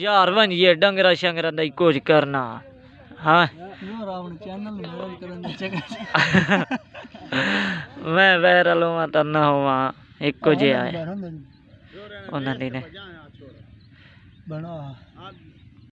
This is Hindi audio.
यार वन ये डंगरा शंगरा दा कुछ करना हाँ मैं वायरल हुआ तो ना हुआ एक जे आए उन्होंने